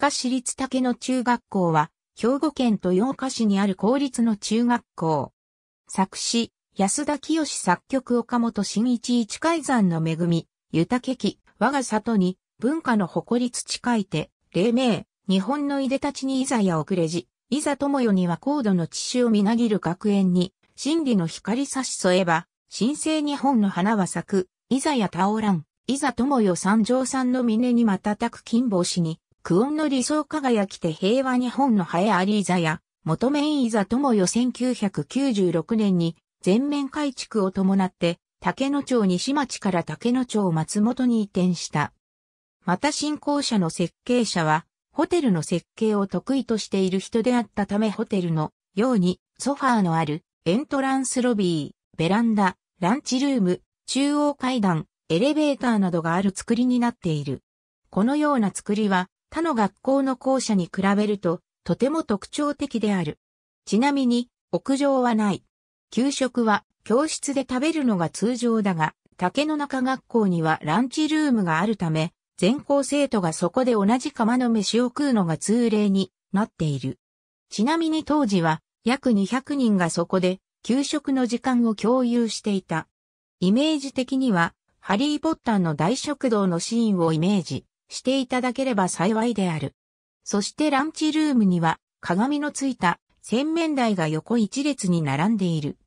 か私立竹野中学校は、兵庫県豊岡市にある公立の中学校。作詞、安田清作曲岡本新一一海山の恵み、湯けき、我が里に、文化の誇り土書いて、黎明、日本のいでたちにいざや遅れじ、いざ友よには高度の知識をみなぎる学園に、真理の光差し添えば、神聖日本の花は咲く、いざや倒らん、いざ友よ三条さんの峰に瞬く金星に、クオンの理想輝きて平和日本のハエアリーザや、元メイザともよ1996年に全面改築を伴って、竹野町西町から竹野町松本に移転した。また新校舎の設計者は、ホテルの設計を得意としている人であったためホテルのようにソファーのあるエントランスロビー、ベランダ、ランチルーム、中央階段、エレベーターなどがある作りになっている。このような作りは他の学校の校舎に比べると、とても特徴的である。ちなみに、屋上はない。給食は教室で食べるのが通常だが、竹の中学校にはランチルームがあるため、全校生徒がそこで同じ釜の飯を食うのが通例になっている。ちなみに当時は約200人がそこで給食の時間を共有していた。イメージ的には、ハリー・ポッターの大食堂のシーンをイメージ。していただければ幸いである。そしてランチルームには鏡のついた洗面台が横一列に並んでいる。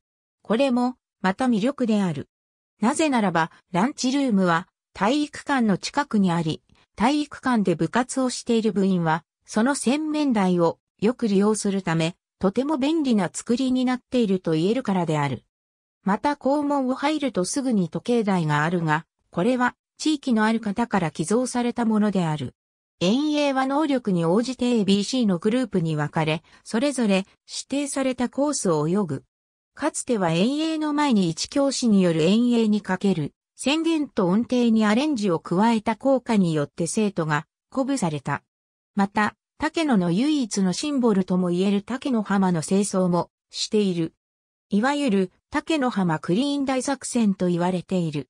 これもまた魅力である。なぜならばランチルームは体育館の近くにあり、体育館で部活をしている部員はその洗面台をよく利用するため、とても便利な作りになっていると言えるからである。また校門を入るとすぐに時計台があるが、これは地域のある方から寄贈されたものである。遠泳は能力に応じて ABC のグループに分かれ、それぞれ指定されたコースを泳ぐ。かつては遠泳の前に一教師による遠泳にかける宣言と音程にアレンジを加えた効果によって生徒が鼓舞された。また、竹野の唯一のシンボルとも言える竹野浜の清掃もしている。いわゆる竹野浜クリーン大作戦と言われている。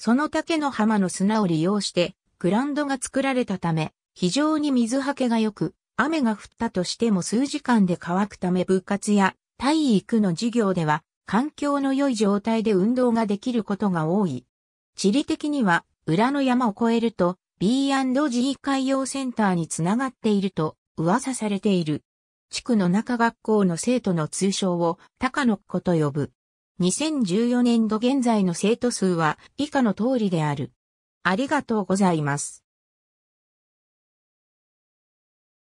その竹の浜の砂を利用して、グランドが作られたため、非常に水はけが良く、雨が降ったとしても数時間で乾くため部活や体育の授業では、環境の良い状態で運動ができることが多い。地理的には、裏の山を越えると、B&G 海洋センターにつながっていると、噂されている。地区の中学校の生徒の通称を、高野子と呼ぶ。2014年度現在の生徒数は以下の通りである。ありがとうございます。